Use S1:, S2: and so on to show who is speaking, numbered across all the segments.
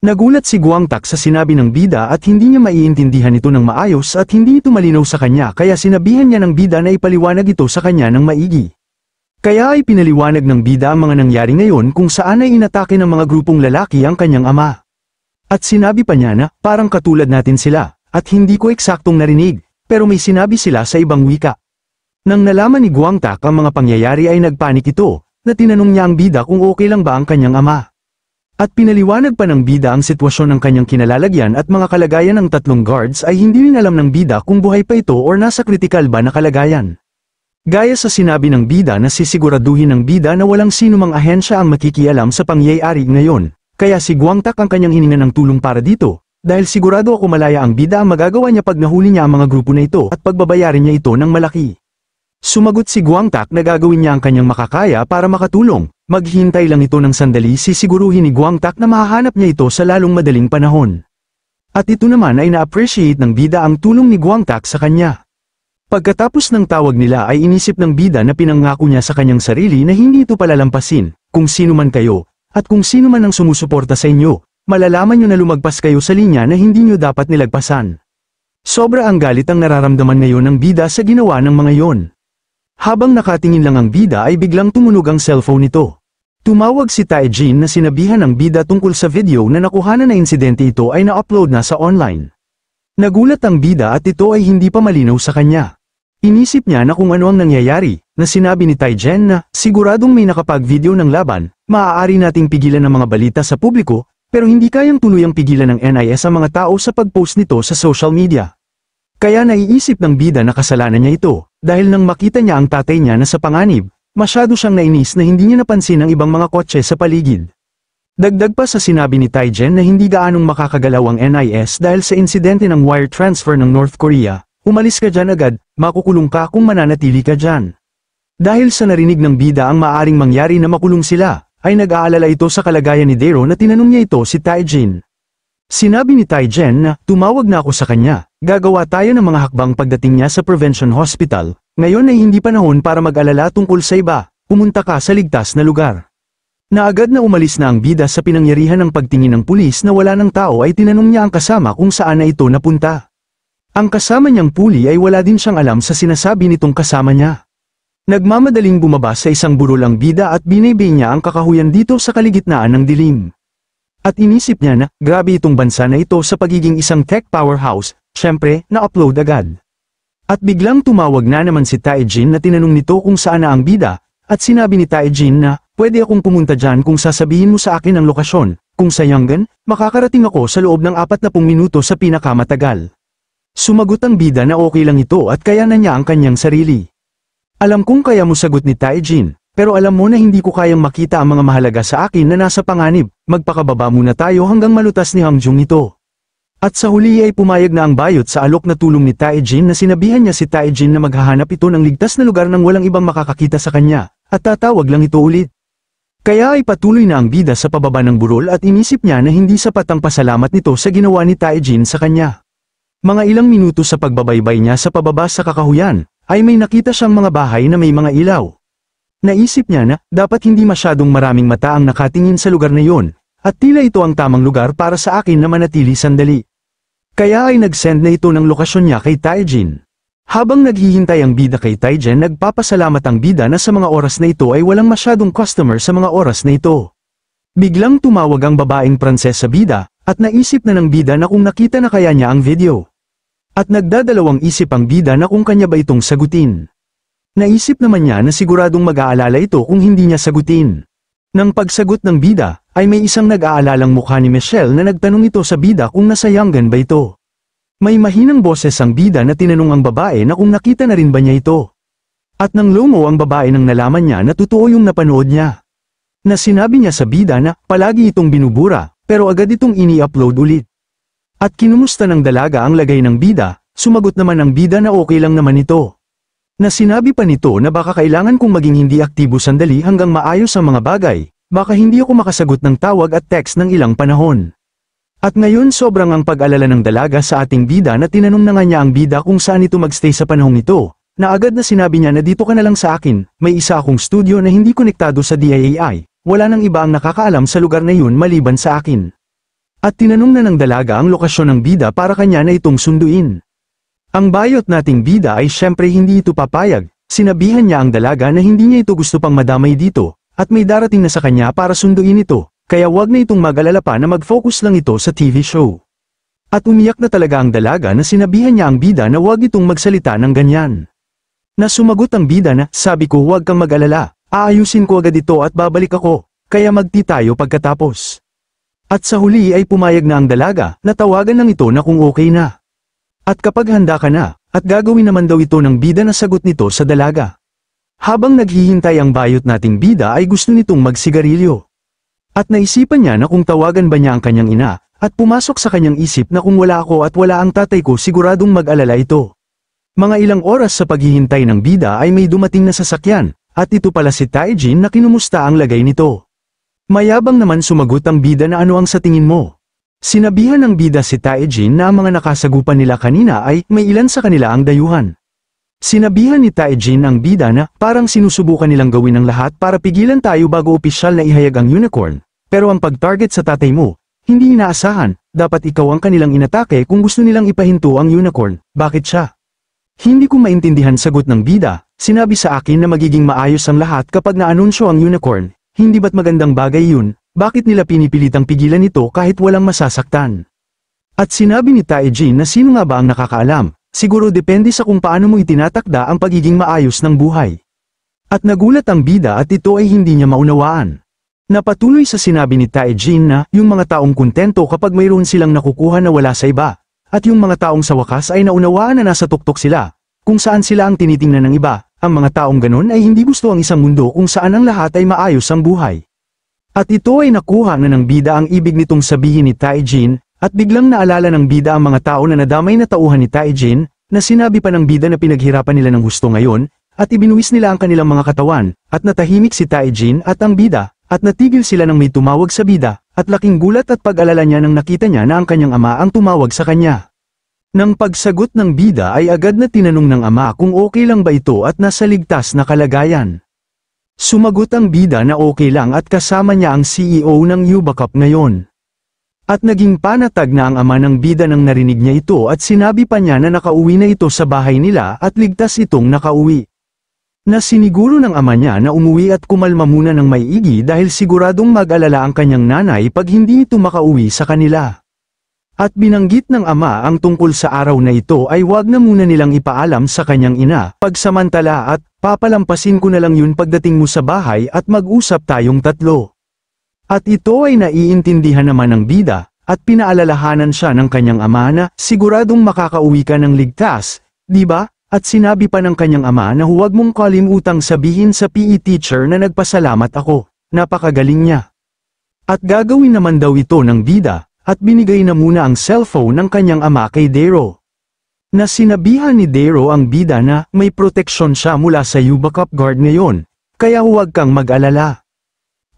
S1: Nagulat si Guang Tak sa sinabi ng bida at hindi niya maiintindihan ito ng maayos at hindi ito malinaw sa kanya kaya sinabihan niya ng bida na ipaliwanag ito sa kanya ng maigi. Kaya ay pinaliwanag ng bida ang mga nangyari ngayon kung saan ay inatake ng mga grupong lalaki ang kanyang ama. At sinabi pa niya na, parang katulad natin sila, at hindi ko eksaktong narinig, pero may sinabi sila sa ibang wika. Nang nalaman ni Guang Tak ang mga pangyayari ay nagpanik ito, na tinanong niya ang bida kung okay lang ba ang kanyang ama. At pinaliwanag pa ng bida ang sitwasyon ng kanyang kinalalagyan at mga kalagayan ng tatlong guards ay hindi rin alam ng bida kung buhay pa ito or nasa kritikal ba na kalagayan. Gaya sa sinabi ng bida na sisiguraduhin ng bida na walang sinumang ahensya ang makikialam sa pangyayari ngayon, kaya si Guangtak ang kanyang hininga ng tulong para dito, dahil sigurado ako malaya ang bida ang magagawa niya pag nahuli niya ang mga grupo na ito at pagbabayarin niya ito ng malaki. Sumagot si Guangtak na gagawin niya ang kanyang makakaya para makatulong, maghintay lang ito ng sandali sisiguruhin ni Guangtak na mahahanap niya ito sa lalong madaling panahon. At ito naman ay na-appreciate ng bida ang tulong ni Guangtak sa kanya. Pagkatapos ng tawag nila ay inisip ng bida na pinangako niya sa kanyang sarili na hindi ito palalampasin, kung sino man kayo, at kung sino man ang sumusuporta sa inyo, malalaman niyo na lumagpas kayo sa linya na hindi niyo dapat nilagpasan. Sobra ang galit ang nararamdaman ngayon ng bida sa ginawa ng mga yon. Habang nakatingin lang ang bida ay biglang tumunog ang cellphone nito. Tumawag si Taejin na sinabihan ng bida tungkol sa video na nakuhanan na insidente ito ay na-upload na sa online. Nagulat ang bida at ito ay hindi pa malinaw sa kanya. Inisip niya na kung ano ang nangyayari, na sinabi ni Taijen na siguradong may nakapag-video ng laban, maaari nating pigilan ang mga balita sa publiko, pero hindi kayang tuluyang pigilan ng NIS ang mga tao sa pag-post nito sa social media. Kaya naiisip ng bida na kasalanan niya ito, dahil nang makita niya ang tatay niya na sa panganib, masyado siyang nainis na hindi niya napansin ang ibang mga kotse sa paligid. Dagdag pa sa sinabi ni Taijen na hindi gaanong makakagalaw ang NIS dahil sa insidente ng wire transfer ng North Korea, umalis ka dyan agad, makukulong ka kung mananatili ka dyan. Dahil sa narinig ng bida ang maaring mangyari na makulong sila, ay nag-aalala ito sa kalagayan ni Dero na tinanong niya ito si Taijin. Sinabi ni Tai Jen na, tumawag na ako sa kanya, gagawa tayo ng mga hakbang pagdating niya sa prevention hospital, ngayon ay hindi panahon para mag-alala tungkol sa iba, pumunta ka sa ligtas na lugar. Naagad na umalis na ang bida sa pinangyarihan ng pagtingin ng pulis na wala ng tao ay tinanong niya ang kasama kung saan na ito napunta. Ang kasama niyang puli ay wala din siyang alam sa sinasabi nitong kasama niya. Nagmamadaling bumaba sa isang burol ang bida at binaybay niya ang kakahuyan dito sa kaligitnaan ng dilim. At inisip niya na, grabe itong bansa na ito sa pagiging isang tech powerhouse, syempre, na-upload agad. At biglang tumawag na naman si Taejin na tinanong nito kung saan na ang bida, at sinabi ni Taejin na, pwede akong pumunta dyan kung sasabihin mo sa akin ang lokasyon, kung sa Yangon, makakarating ako sa loob ng 40 minuto sa pinakamatagal. Sumagot ang bida na okay lang ito at kaya na niya ang kanyang sarili. Alam kong kaya mo sagot ni Taijin, pero alam mo na hindi ko kayang makita ang mga mahalaga sa akin na nasa panganib, magpakababa muna tayo hanggang malutas ni Hangjung ito. At sa huli ay pumayag na ang bayot sa alok na tulong ni Taejin na sinabihan niya si Taejin na maghahanap ito ng ligtas na lugar nang walang ibang makakakita sa kanya, at tatawag lang ito ulit. Kaya ay patuloy na ang bida sa pababa ng burol at inisip niya na hindi sapat ang pasalamat nito sa ginawa ni Taejin sa kanya. Mga ilang minuto sa pagbabaybay niya sa pababa sa kakahuyan, ay may nakita siyang mga bahay na may mga ilaw. Naisip niya na dapat hindi masyadong maraming mata ang nakatingin sa lugar na yon, at tila ito ang tamang lugar para sa akin na manatili sandali. Kaya ay nag-send na ito ng lokasyon niya kay Taijin. Habang naghihintay ang bida kay Taijin nagpapasalamat ang bida na sa mga oras na ito ay walang masyadong customer sa mga oras na ito. Biglang tumawag ang babaeng Pranses sa bida, at naisip na ng bida na kung nakita na kaya niya ang video. At nagdadalawang isip ang bida na kung kanya ba itong sagutin. Naisip naman niya na siguradong mag-aalala ito kung hindi niya sagutin. Nang pagsagot ng bida, ay may isang nag-aalalang mukha ni Michelle na nagtanong ito sa bida kung nasayanggan ba ito. May mahinang boses ang bida na tinanong ang babae na kung nakita na rin ba niya ito. At nang lumo ang babae nang nalaman niya na totoo yung napanood niya. Na sinabi niya sa bida na palagi itong binubura, pero agad itong ini-upload ulit. At kinumusta ng dalaga ang lagay ng bida, sumagot naman ang bida na okay lang naman ito na sinabi pa nito na baka kailangan kong maging hindi aktibo sandali hanggang maayos ang mga bagay, baka hindi ako makasagot ng tawag at text ng ilang panahon. At ngayon sobrang ang pag-alala ng dalaga sa ating bida na tinanong na nga niya ang bida kung saan ito magstay sa panahong ito, na agad na sinabi niya na dito ka na lang sa akin, may isa akong studio na hindi konektado sa DIAI, wala nang iba ang nakakaalam sa lugar na yun maliban sa akin. At tinanong na ng dalaga ang lokasyon ng bida para kanya na itong sunduin. Ang bayot nating bida ay syempre hindi ito papayag, sinabihan niya ang dalaga na hindi niya ito gusto pang madamay dito, at may darating na sa kanya para sunduin ito, kaya wag na itong mag-alala pa na mag-focus lang ito sa TV show. At umiyak na talaga ang dalaga na sinabihan niya ang bida na wag itong magsalita ng ganyan. Na sumagot ang bida na, sabi ko wag kang mag-alala, aayusin ko agad ito at babalik ako, kaya magti tayo pagkatapos. At sa huli ay pumayag na ang dalaga, natawagan ng ito na kung okay na. At kapag handa ka na, at gagawin naman daw ito ng bida na sagot nito sa dalaga. Habang naghihintay ang bayot nating bida ay gusto nitong magsigarilyo. At naisipan niya na kung tawagan ba niya ang kanyang ina, at pumasok sa kanyang isip na kung wala ako at wala ang tatay ko siguradong mag-alala ito. Mga ilang oras sa paghihintay ng bida ay may dumating na sasakyan, at ito pala si Taijin na kinumusta ang lagay nito. Mayabang naman sumagot ang bida na ano ang sa tingin mo. Sinabihan ng bida si Taejin na ang mga nakasagupan nila kanina ay may ilan sa kanila ang dayuhan. Sinabihan ni Taejin ang bida na parang sinusubukan nilang gawin ang lahat para pigilan tayo bago opisyal na ihayag ang unicorn, pero ang pag-target sa tatay mo, hindi inaasahan, dapat ikaw ang kanilang inatake kung gusto nilang ipahinto ang unicorn, bakit siya? Hindi ko maintindihan sagot ng bida, sinabi sa akin na magiging maayos ang lahat kapag naanunsyo ang unicorn, hindi ba't magandang bagay yun, bakit nila pinipilitang pigilan ito kahit walang masasaktan? At sinabi ni Tae Jin na sino nga ba ang nakakaalam, siguro depende sa kung paano mo itinatakda ang pagiging maayos ng buhay. At nagulat ang bida at ito ay hindi niya maunawaan. Napatuloy sa sinabi ni Tae Jin na yung mga taong kontento kapag mayroon silang nakukuha na wala sa iba, at yung mga taong sa wakas ay naunawaan na nasa tuktok sila, kung saan sila ang tinitingnan ng iba, ang mga taong ganun ay hindi gusto ang isang mundo kung saan ang lahat ay maayos ang buhay. At ito ay nakuha na ng bida ang ibig nitong sabihin ni Taijin, at biglang naalala ng bida ang mga tao na nadamay na tauhan ni Taijin, na sinabi pa ng bida na pinaghirapan nila ng husto ngayon, at ibinuwis nila ang kanilang mga katawan, at natahimik si Taijin at ang bida, at natigil sila nang may tumawag sa bida, at laking gulat at pag-alala niya nang nakita niya na ang kanyang ama ang tumawag sa kanya. Nang pagsagot ng bida ay agad na tinanong ng ama kung okay lang ba ito at nasa ligtas na kalagayan. Sumagot ang bida na okay lang at kasama niya ang CEO ng Yubacap ngayon. At naging panatag na ang ama ng bida nang narinig niya ito at sinabi pa niya na nakauwi na ito sa bahay nila at ligtas itong nakauwi. Na siniguro ng ama niya na umuwi at kumalma muna ng maiigi dahil siguradong mag-alala ang kanyang nanay pag hindi ito makauwi sa kanila. At binanggit ng ama ang tungkol sa araw na ito ay wag na muna nilang ipaalam sa kanyang ina, pagsamantala at papalampasin ko na lang yun pagdating mo sa bahay at mag-usap tayong tatlo. At ito ay naiintindihan naman ng bida, at pinaalalahanan siya ng kanyang ama na siguradong makakauwi ka ng ligtas, di ba? At sinabi pa ng kanyang ama na huwag mong kalimutang sabihin sa PE teacher na nagpasalamat ako, napakagaling niya. At gagawin naman daw ito ng bida, at binigay na muna ang cellphone ng kanyang ama kay Dero. Na sinabihan ni Dero ang bida na may proteksyon siya mula sa U-backup guard ngayon, kaya huwag kang mag-alala.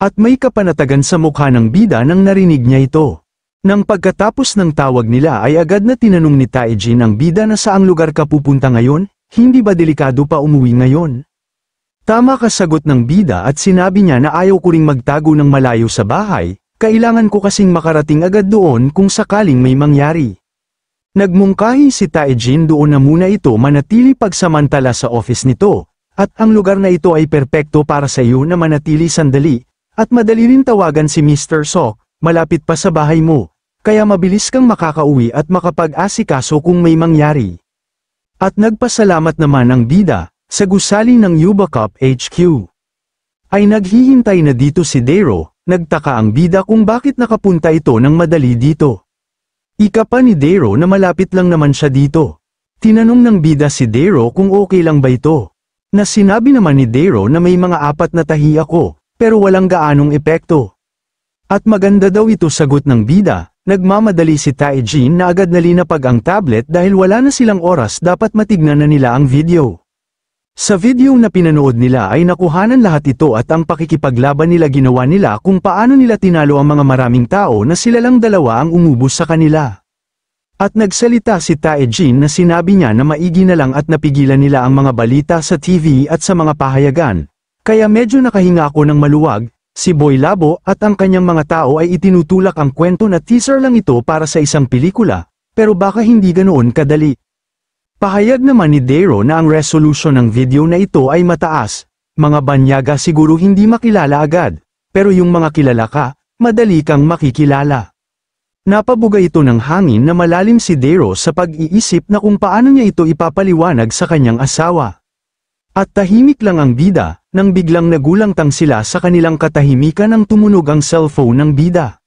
S1: At may kapanatagan sa mukha ng bida nang narinig niya ito. Nang pagkatapos ng tawag nila ay agad na tinanong ni Taejin ang bida na saang lugar ka pupunta ngayon, hindi ba delikado pa umuwi ngayon? Tama kasagot ng bida at sinabi niya na ayaw ko ring magtago ng malayo sa bahay, kailangan ko kasing makarating agad doon kung sakaling may mangyari. Nagmungkahi si Taejin doon na muna ito manatili pagsamantala sa office nito, at ang lugar na ito ay perpekto para sa iyo na manatili sandali, at madali rin tawagan si Mr. Sok, malapit pa sa bahay mo, kaya mabilis kang makakauwi at makapag-asikaso kung may mangyari. At nagpasalamat naman ang bida, sa gusali ng Yuba Cup HQ. Ay naghihintay na dito si Dero, Nagtaka ang bida kung bakit nakapunta ito ng madali dito. Ika pa ni Dero na malapit lang naman siya dito. Tinanong ng bida si Dero kung okay lang ba ito. Na sinabi naman ni Dero na may mga apat na tahi ako, pero walang gaanong epekto. At maganda daw ito sagot ng bida, nagmamadali si Tae na agad nalinapag ang tablet dahil wala na silang oras dapat matignan na nila ang video. Sa video na pinanood nila ay nakuhanan lahat ito at ang pakikipaglaban nila ginawa nila kung paano nila tinalo ang mga maraming tao na sila lang dalawa ang umubos sa kanila. At nagsalita si Tae Jin na sinabi niya na maigi na lang at napigilan nila ang mga balita sa TV at sa mga pahayagan, kaya medyo nakahinga ako ng maluwag, si Boy Labo at ang kanyang mga tao ay itinutulak ang kwento na teaser lang ito para sa isang pelikula, pero baka hindi ganoon kadali. Pahayag naman ni Dero na ang resolution ng video na ito ay mataas, mga banyaga siguro hindi makilala agad, pero yung mga kilala ka, madali kang makikilala. Napabuga ito ng hangin na malalim si Dero sa pag-iisip na kung paano niya ito ipapaliwanag sa kanyang asawa. At tahimik lang ang bida, nang biglang nagulangtang sila sa kanilang katahimikan nang tumunog ang cellphone ng bida.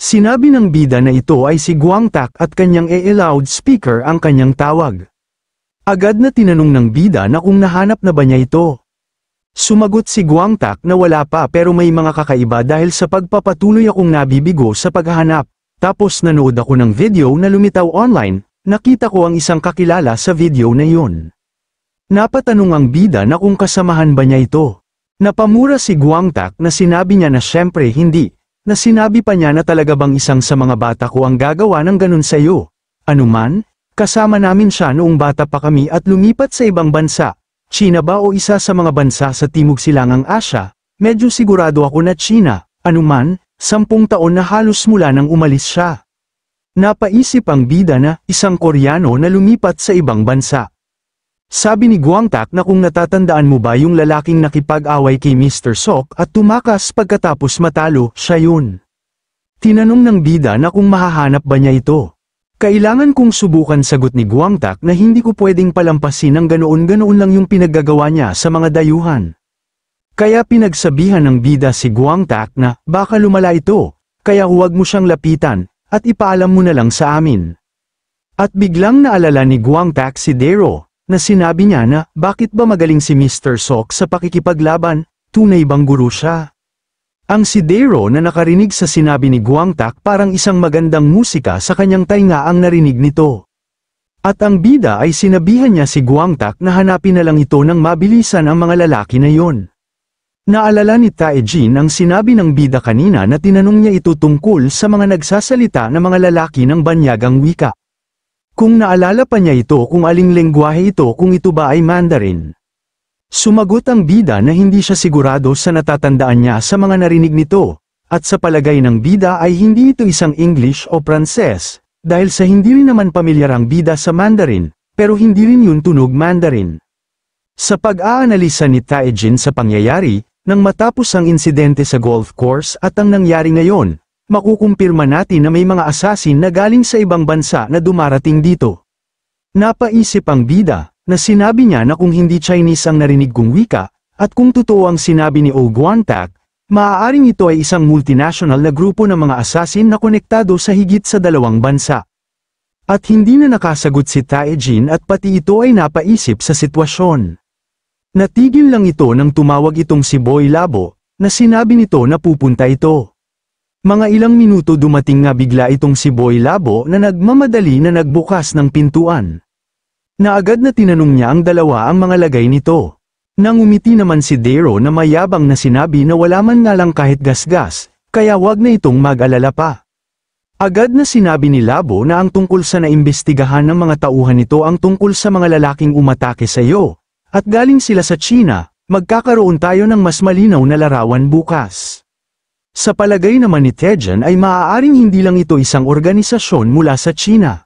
S1: Sinabi ng bida na ito ay si Guangtak at kanyang e-loud speaker ang kanyang tawag. Agad na tinanong ng bida na kung nahanap na ba niya ito. Sumagot si Guangtak na wala pa pero may mga kakaiba dahil sa pagpapatuloy akong nabibigo sa paghahanap. Tapos nanood ako ng video na lumitaw online, nakita ko ang isang kakilala sa video na yun. Napatanong ang bida na kung kasamahan ba niya ito. Napamura si Guangtak na sinabi niya na syempre hindi, na sinabi pa niya na talaga bang isang sa mga bata ko ang gagawa ng ganun sa iyo. Anuman, Kasama namin siya noong bata pa kami at lumipat sa ibang bansa. China ba o isa sa mga bansa sa Timog Silangang Asya? Medyo sigurado ako na China, anuman, sampung taon na halos mula nang umalis siya. Napaisip ang bida na isang Koreano na lumipat sa ibang bansa. Sabi ni Guangtak na kung natatandaan mo ba yung lalaking nakipag-away kay Mr. Sok at tumakas pagkatapos matalo, siya yun. Tinanong ng bida na kung mahahanap ba niya ito. Kailangan kong subukan sagot ni Guangtak na hindi ko pwedeng palampasin ang ganoon-ganoon lang yung pinaggagawa niya sa mga dayuhan. Kaya pinagsabihan ng bida si Guangtak na baka lumala ito, kaya huwag mo siyang lapitan at ipaalam mo na lang sa amin. At biglang naalala ni Guangtak si Dero na sinabi niya na bakit ba magaling si Mr. Sok sa pakikipaglaban, tunay bang guru siya? Ang si Dero na nakarinig sa sinabi ni Guangtak parang isang magandang musika sa kanyang tainga ang narinig nito. At ang bida ay sinabihan niya si Guangtak na hanapin na lang ito ng mabilisan ang mga lalaki na yon. Naalala ni Taejin ang sinabi ng bida kanina na tinanong niya ito tungkol sa mga nagsasalita ng mga lalaki ng banyagang wika. Kung naalala pa niya ito kung aling lengguwahe ito kung ito ba ay Mandarin. Sumagot ang bida na hindi siya sigurado sa natatandaan niya sa mga narinig nito, at sa palagay ng bida ay hindi ito isang English o Pranses, dahil sa hindi rin naman pamilyar ang bida sa Mandarin, pero hindi rin yun tunog Mandarin. Sa pag-aanalisa ni Taejin sa pangyayari, nang matapos ang insidente sa golf course at ang nangyari ngayon, makukumpirma natin na may mga asasin na galing sa ibang bansa na dumarating dito. Napaisip ang bida, na sinabi niya na kung hindi Chinese ang narinig kong wika, at kung totoo ang sinabi ni O oh Guantac, maaaring ito ay isang multinational na grupo ng mga assassin na konektado sa higit sa dalawang bansa. At hindi na nakasagot si Taejin at pati ito ay napaisip sa sitwasyon. Natigil lang ito nang tumawag itong si Boy Labo, na sinabi nito na pupunta ito. Mga ilang minuto dumating nga bigla itong si Boy Labo na nagmamadali na nagbukas ng pintuan na agad na tinanong niya ang dalawa ang mga lagay nito. Nang umiti naman si Dero na mayabang na sinabi na wala man nga lang kahit gasgas, kaya wag na itong mag-alala pa. Agad na sinabi ni Labo na ang tungkol sa naimbestigahan ng mga tauhan nito ang tungkol sa mga lalaking umatake sa iyo, at galing sila sa China, magkakaroon tayo ng mas malinaw na larawan bukas. Sa palagay naman ni Tejan ay maaaring hindi lang ito isang organisasyon mula sa China.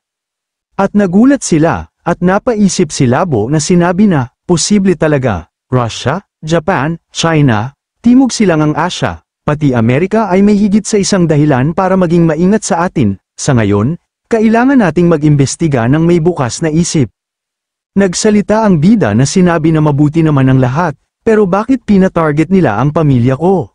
S1: At nagulat sila, at napaisip si Labo na sinabi na, posible talaga, Russia, Japan, China, timog Silangang Asya, pati Amerika ay may higit sa isang dahilan para maging maingat sa atin, sa ngayon, kailangan nating mag-imbestiga ng may bukas na isip. Nagsalita ang bida na sinabi na mabuti naman ang lahat, pero bakit pinatarget nila ang pamilya ko?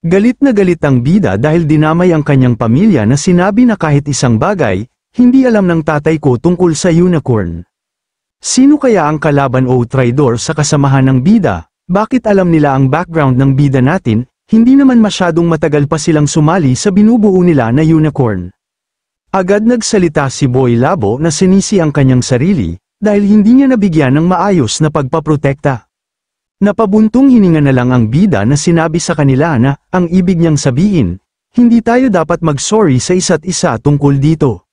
S1: Galit na galit ang bida dahil dinamay ang kanyang pamilya na sinabi na kahit isang bagay, hindi alam ng tatay ko tungkol sa unicorn. Sino kaya ang kalaban o traidor sa kasamahan ng bida? Bakit alam nila ang background ng bida natin? Hindi naman masyadong matagal pa silang sumali sa binubuo nila na unicorn. Agad nagsalita si Boy Labo na sinisi ang kanyang sarili, dahil hindi niya nabigyan ng maayos na pagpaprotekta. Napabuntong hininga na lang ang bida na sinabi sa kanila na, ang ibig niyang sabihin, hindi tayo dapat mag-sorry sa isa't isa tungkol dito.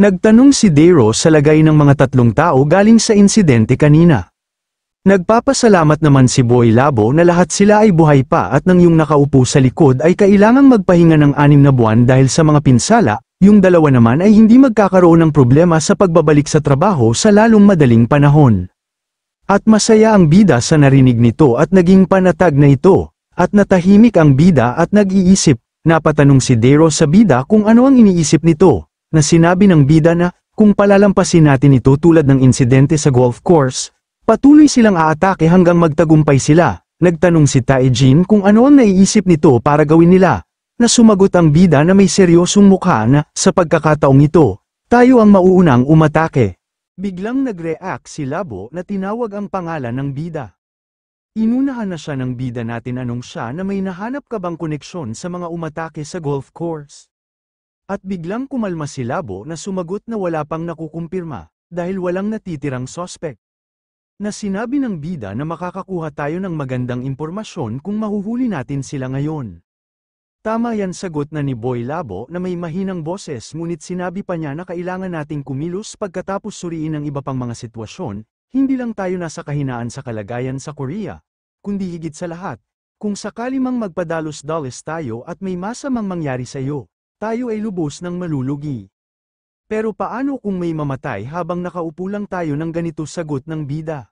S1: Nagtanong si Dero sa lagay ng mga tatlong tao galing sa insidente kanina. Nagpapasalamat naman si Boy Labo na lahat sila ay buhay pa at nang yung nakaupo sa likod ay kailangang magpahinga ng anim na buwan dahil sa mga pinsala, yung dalawa naman ay hindi magkakaroon ng problema sa pagbabalik sa trabaho sa lalong madaling panahon. At masaya ang bida sa narinig nito at naging panatag na ito, at natahimik ang bida at nag-iisip, napatanong si Dero sa bida kung ano ang iniisip nito na sinabi ng bida na kung palalampasin natin ito tulad ng insidente sa golf course, patuloy silang aatake hanggang magtagumpay sila. Nagtanong si Tai Jin kung ano ang naiisip nito para gawin nila, Nasumagot ang bida na may seryosong mukha na sa pagkakataong ito, tayo ang mauunang umatake. Biglang nag-react si Labo na tinawag ang pangalan ng bida. Inunahan na siya ng bida natin anong siya na may nahanap ka bang koneksyon sa mga umatake sa golf course. At biglang kumalma si Labo na sumagot na wala pang nakukumpirma, dahil walang natitirang sospek. Na sinabi ng bida na makakakuha tayo ng magandang impormasyon kung mahuhuli natin sila ngayon. Tama yan sagot na ni Boy Labo na may mahinang boses ngunit sinabi pa niya na kailangan nating kumilos pagkatapos suriin ang iba pang mga sitwasyon, hindi lang tayo nasa kahinaan sa kalagayan sa Korea, kundi higit sa lahat, kung sakali mang magpadalos-dalos tayo at may masamang mangyari sa iyo tayo ay lubos ng malulugi. Pero paano kung may mamatay habang nakaupo lang tayo ng ganito sagot ng bida?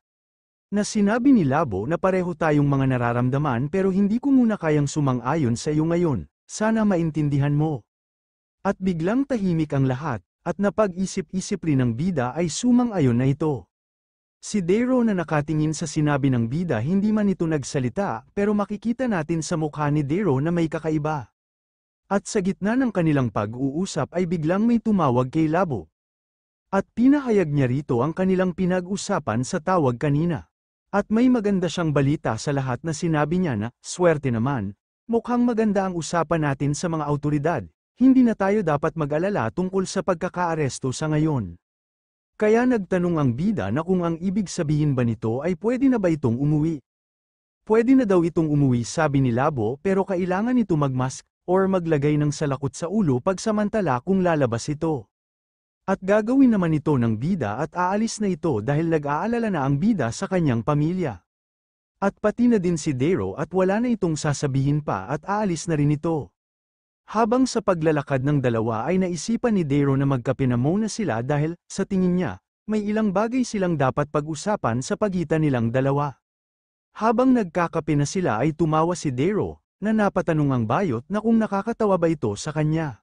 S1: Na sinabi ni Labo na pareho tayong mga nararamdaman pero hindi ko muna kayang sumang-ayon sa iyo ngayon, sana maintindihan mo. At biglang tahimik ang lahat, at napag-isip-isip rin ng bida ay sumang-ayon na ito. Si Dero na nakatingin sa sinabi ng bida hindi man ito nagsalita pero makikita natin sa mukha ni Dero na may kakaiba. At sa gitna ng kanilang pag-uusap ay biglang may tumawag kay Labo. At pinahayag niya rito ang kanilang pinag-usapan sa tawag kanina. At may maganda siyang balita sa lahat na sinabi niya na, swerte naman, mukhang maganda ang usapan natin sa mga autoridad, hindi na tayo dapat mag-alala tungkol sa pagkakaaresto sa ngayon. Kaya nagtanong ang bida na kung ang ibig sabihin ba nito ay pwede na ba itong umuwi. Pwede na daw itong umuwi sabi ni Labo pero kailangan ito magmask or maglagay ng salakot sa ulo pagsamantala kung lalabas ito. At gagawin naman ito ng bida at aalis na ito dahil nag-aalala na ang bida sa kanyang pamilya. At pati na din si Dero at wala na itong sasabihin pa at aalis na rin ito. Habang sa paglalakad ng dalawa ay naisipan ni Dero na magkapinamona sila dahil, sa tingin niya, may ilang bagay silang dapat pag-usapan sa pagitan nilang dalawa. Habang nagkakapina sila ay tumawa si Dero, na napatanong ang bayot na kung nakakatawa ba ito sa kanya.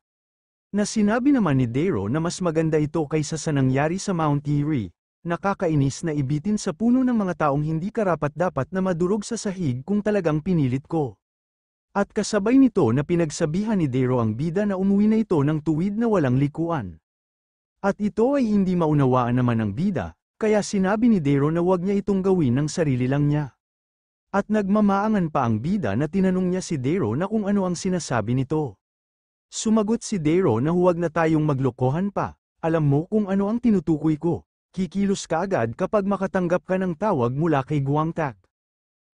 S1: Na sinabi naman ni Dero na mas maganda ito kaysa sa nangyari sa Mount Erie, nakakainis na ibitin sa puno ng mga taong hindi karapat-dapat na madurog sa sahig kung talagang pinilit ko. At kasabay nito na pinagsabihan ni Dero ang bida na umuwi na ito ng tuwid na walang likuan. At ito ay hindi maunawaan naman ng bida, kaya sinabi ni Dero na wag niya itong gawin ng sarili lang niya. At nagmamaangan pa ang bida na tinanong niya si Dero na kung ano ang sinasabi nito. Sumagot si Dero na huwag na tayong maglokohan pa, alam mo kung ano ang tinutukoy ko, kikilos ka agad kapag makatanggap ka ng tawag mula kay Guangtak.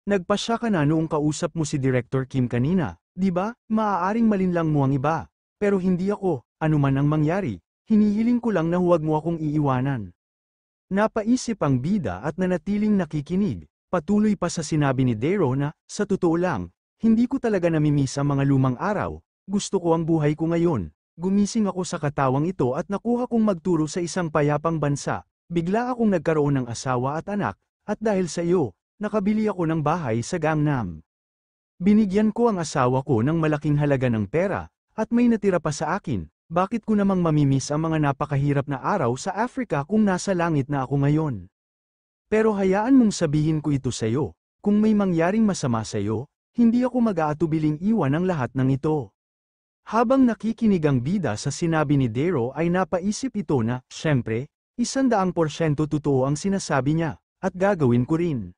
S1: Nagpasya ka na noong kausap mo si Director Kim kanina, di ba? Maaaring malinlang mo ang iba. Pero hindi ako, anuman ang mangyari, hinihiling ko lang na huwag mo akong iiwanan. Napaisip ang bida at nanatiling nakikinig, Patuloy pa sa sinabi ni Dero na, sa totoo lang, hindi ko talaga namimiss ang mga lumang araw, gusto ko ang buhay ko ngayon. Gumising ako sa katawang ito at nakuha kong magturo sa isang payapang bansa, bigla akong nagkaroon ng asawa at anak, at dahil sa iyo, nakabili ako ng bahay sa Gangnam. Binigyan ko ang asawa ko ng malaking halaga ng pera, at may natira pa sa akin, bakit ko namang mamimiss ang mga napakahirap na araw sa Africa kung nasa langit na ako ngayon? Pero hayaan mong sabihin ko ito sa iyo, kung may mangyaring masama sa iyo, hindi ako mag-aatubiling iwan ang lahat ng ito. Habang nakikinig ang bida sa sinabi ni Dero ay napaisip ito na, syempre, isandaang porsyento totoo ang sinasabi niya, at gagawin ko rin.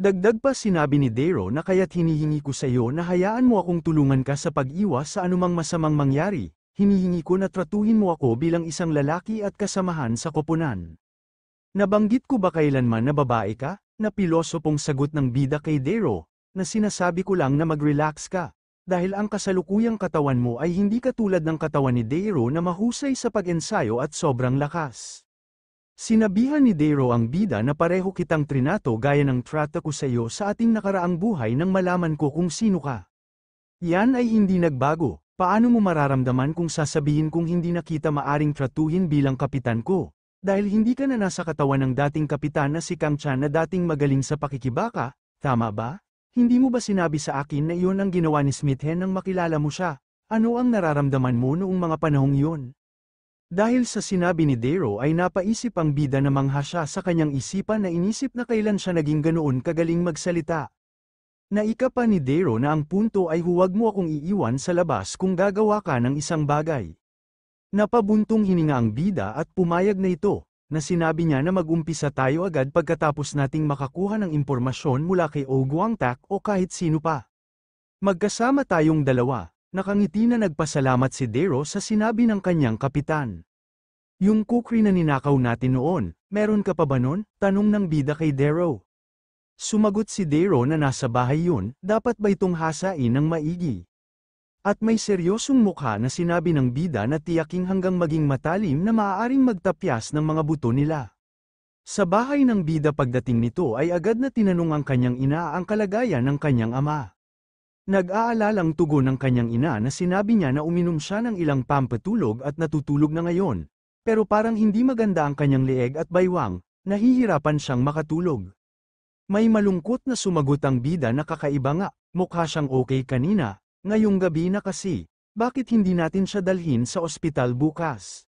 S1: Dagdag pa sinabi ni Dero na kaya't hinihingi ko sa iyo na hayaan mo akong tulungan ka sa pag-iwas sa anumang masamang mangyari, hinihingi ko na tratuhin mo ako bilang isang lalaki at kasamahan sa koponan. Nabanggit ko ba kailanman na babae ka? Na pilosopong sagot ng bida kay Dero, na sinasabi ko lang na mag-relax ka. Dahil ang kasalukuyang katawan mo ay hindi katulad ng katawan ni Dero na mahusay sa pag-ensayo at sobrang lakas. Sinabihan ni Dero ang bida na pareho kitang trinato gaya ng trata ko sa iyo sa ating nakaraang buhay nang malaman ko kung sino ka. Yan ay hindi nagbago, paano mo mararamdaman kung sasabihin kong hindi nakita maaring tratuhin bilang kapitan ko, dahil hindi ka na nasa katawan ng dating kapitan na si Kang Chan na dating magaling sa pakikibaka, tama ba? Hindi mo ba sinabi sa akin na iyon ang ginawa ni Smithen nang makilala mo siya? Ano ang nararamdaman mo noong mga panahong iyon? Dahil sa sinabi ni Dero ay napaisip ang bida na mangha siya sa kanyang isipan na inisip na kailan siya naging ganoon kagaling magsalita. Naika pa ni Dero na ang punto ay huwag mo akong iiwan sa labas kung gagawa ka ng isang bagay. Napabuntong hininga ang bida at pumayag na ito, na sinabi niya na magumpisa tayo agad pagkatapos nating makakuha ng impormasyon mula kay O Guangtak o kahit sino pa. Magkasama tayong dalawa, nakangiti na nagpasalamat si Dero sa sinabi ng kanyang kapitan. Yung kukri na ninakaw natin noon, meron ka pa ba nun? Tanong ng bida kay Dero. Sumagot si Dero na nasa bahay yun, dapat ba itong hasain ng maigi? At may seryosong mukha na sinabi ng bida na tiyaking hanggang maging matalim na maaaring magtapyas ng mga buto nila. Sa bahay ng bida pagdating nito ay agad na tinanong ang kanyang ina ang kalagayan ng kanyang ama. Nag-aalalang tugon ng kanyang ina na sinabi niya na uminom siya ng ilang pampatulog at natutulog na ngayon, pero parang hindi maganda ang kanyang leeg at baywang, nahihirapan siyang makatulog. May malungkot na sumagot ang bida na kakaiba nga, mukha siyang okay kanina, Ngayong gabi na kasi, bakit hindi natin siya dalhin sa ospital bukas?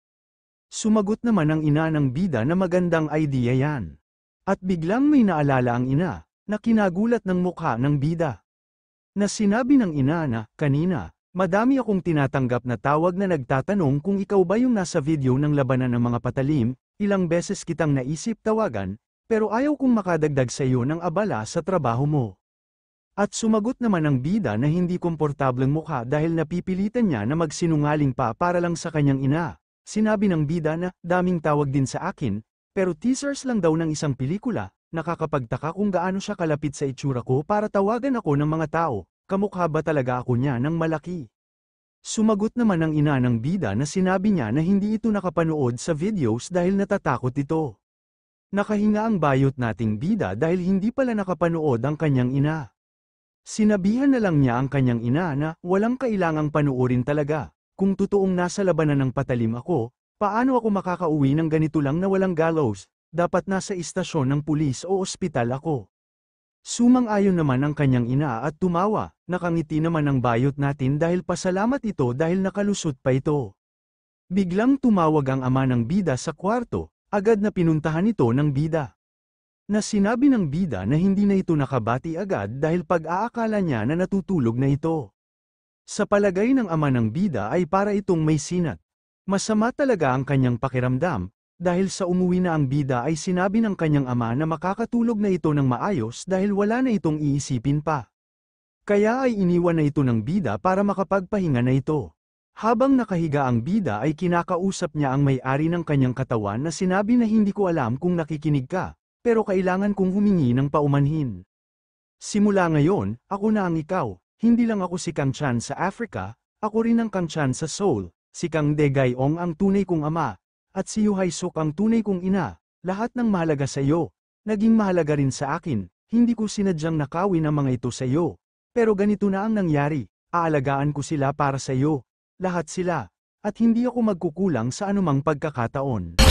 S1: Sumagot naman ang ina ng bida na magandang idea yan. At biglang may naalala ang ina, na kinagulat ng mukha ng bida. Na sinabi ng ina na, kanina, madami akong tinatanggap na tawag na nagtatanong kung ikaw ba yung nasa video ng labanan ng mga patalim, ilang beses kitang naisip tawagan, pero ayaw kong makadagdag sa iyo ng abala sa trabaho mo. At sumagot naman ang bida na hindi komportableng mukha dahil napipilitan niya na magsinungaling pa para lang sa kanyang ina. Sinabi ng bida na, daming tawag din sa akin, pero teasers lang daw ng isang pelikula, nakakapagtaka kung gaano siya kalapit sa itsura ko para tawagan ako ng mga tao, kamukha ba talaga ako niya ng malaki? Sumagot naman ang ina ng bida na sinabi niya na hindi ito nakapanood sa videos dahil natatakot ito. Nakahinga ang bayot nating bida dahil hindi pala nakapanood ang kanyang ina. Sinabihan na lang niya ang kanyang ina na walang kailangang panuorin talaga. Kung totoong nasa labanan ng patalim ako, paano ako makakauwi ng ganito lang na walang gallows? Dapat nasa istasyon ng pulis o ospital ako. Sumang-ayon naman ang kanyang ina at tumawa, nakangiti naman ang bayot natin dahil pasalamat ito dahil nakalusot pa ito. Biglang tumawag ang ama ng bida sa kwarto, agad na pinuntahan ito ng bida na sinabi ng bida na hindi na ito nakabati agad dahil pag-aakala niya na natutulog na ito. Sa palagay ng ama ng bida ay para itong may sinat. Masama talaga ang kanyang pakiramdam, dahil sa umuwi na ang bida ay sinabi ng kanyang ama na makakatulog na ito ng maayos dahil wala na itong iisipin pa. Kaya ay iniwan na ito ng bida para makapagpahinga na ito. Habang nakahiga ang bida ay kinakausap niya ang may-ari ng kanyang katawan na sinabi na hindi ko alam kung nakikinig ka, pero kailangan kong humingi ng paumanhin. Simula ngayon, ako na ang ikaw, hindi lang ako si Kang Chan sa Africa, ako rin ang Kang Chan sa Seoul, si Kang De Gaiong ang tunay kong ama, at si Yuhay Suk ang tunay kong ina, lahat ng mahalaga sa iyo, naging mahalaga rin sa akin, hindi ko sinadyang nakawin ang mga ito sa iyo. Pero ganito na ang nangyari, aalagaan ko sila para sa iyo, lahat sila, at hindi ako magkukulang sa anumang pagkakataon.